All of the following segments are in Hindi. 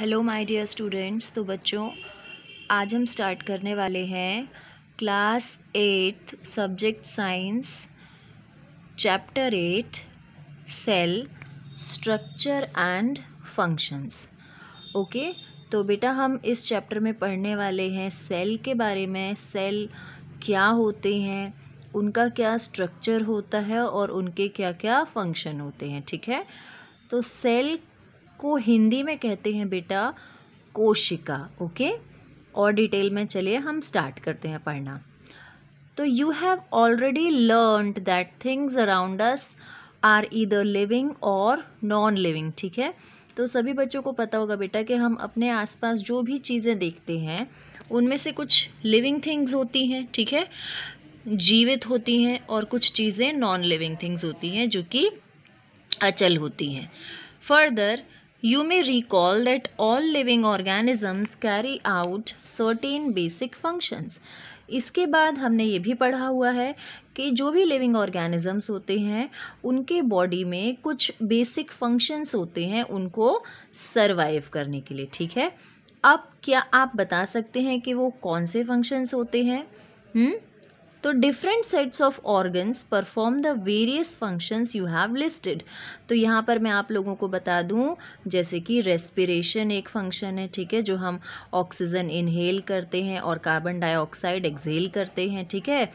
हेलो माय डियर स्टूडेंट्स तो बच्चों आज हम स्टार्ट करने वाले हैं class eighth subject science chapter eight cell structure and functions okay तो बेटा हम इस चैप्टर में पढ़ने वाले हैं सेल के बारे में सेल क्या होते हैं उनका क्या स्ट्रक्चर होता है और उनके क्या क्या फंक्शन होते हैं ठीक है तो सेल को हिंदी में कहते हैं बेटा कोशिका ओके और डिटेल में चलिए हम स्टार्ट करते हैं पढ़ना तो you have already learned that things around us are either living और नॉन लिविंग ठीक है तो सभी बच्चों को पता होगा बेटा कि हम अपने आसपास जो भी चीज़ें देखते हैं उनमें से कुछ लिविंग थिंग्स होती हैं ठीक है जीवित होती हैं और कुछ चीज़ें नॉन लिविंग थिंग्स होती हैं जो कि अचल होती हैं further You may recall that all living organisms carry out certain basic functions. इसके बाद हमने ये भी पढ़ा हुआ है कि जो भी लिविंग ऑर्गेनिजम्स होते हैं उनके बॉडी में कुछ बेसिक फंक्शंस होते हैं उनको सर्वाइव करने के लिए ठीक है अब क्या आप बता सकते हैं कि वो कौन से फंक्शंस होते हैं हुँ? हम्म? तो different sets of organs perform the various functions you have listed तो यहाँ पर मैं आप लोगों को बता दूँ जैसे कि रेस्पिरेशन एक फंक्शन है ठीक है जो हम ऑक्सीजन इनहेल करते हैं और कार्बन डाइऑक्साइड एक्सहेल करते हैं ठीक है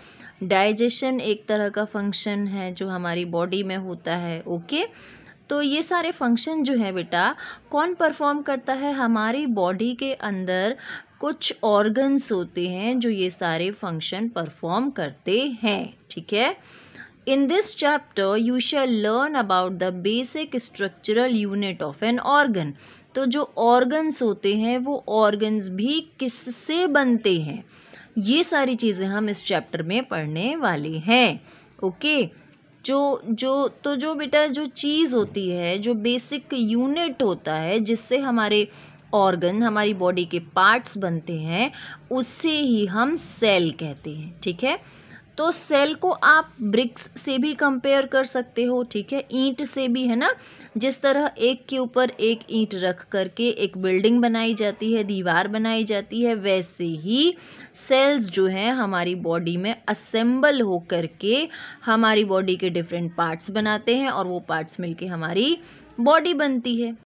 डाइजेशन एक तरह का फंक्शन है जो हमारी बॉडी में होता है ओके okay? तो ये सारे फंक्शन जो हैं बेटा कौन परफॉर्म करता है हमारी बॉडी के अंदर कुछ ऑर्गन्स होते हैं जो ये सारे फंक्शन परफॉर्म करते हैं ठीक है in this chapter you shall learn about the basic structural unit of an organ तो जो ऑर्गन्स होते हैं वो ऑर्गन्स भी किससे बनते हैं ये सारी चीज़ें हम इस चैप्टर में पढ़ने वाले हैं ओके okay? जो जो तो जो बेटा जो चीज़ होती है जो बेसिक यूनिट होता है जिससे हमारे ऑर्गन हमारी बॉडी के पार्ट्स बनते हैं उससे ही हम सेल कहते हैं ठीक है तो सेल को आप ब्रिक्स से भी कंपेयर कर सकते हो ठीक है ईंट से भी है ना जिस तरह एक के ऊपर एक ईंट रख करके एक बिल्डिंग बनाई जाती है दीवार बनाई जाती है वैसे ही सेल्स जो हैं हमारी बॉडी में असेंबल हो करके हमारी बॉडी के डिफरेंट पार्ट्स बनाते हैं और वो पार्ट्स मिलके हमारी बॉडी बनती है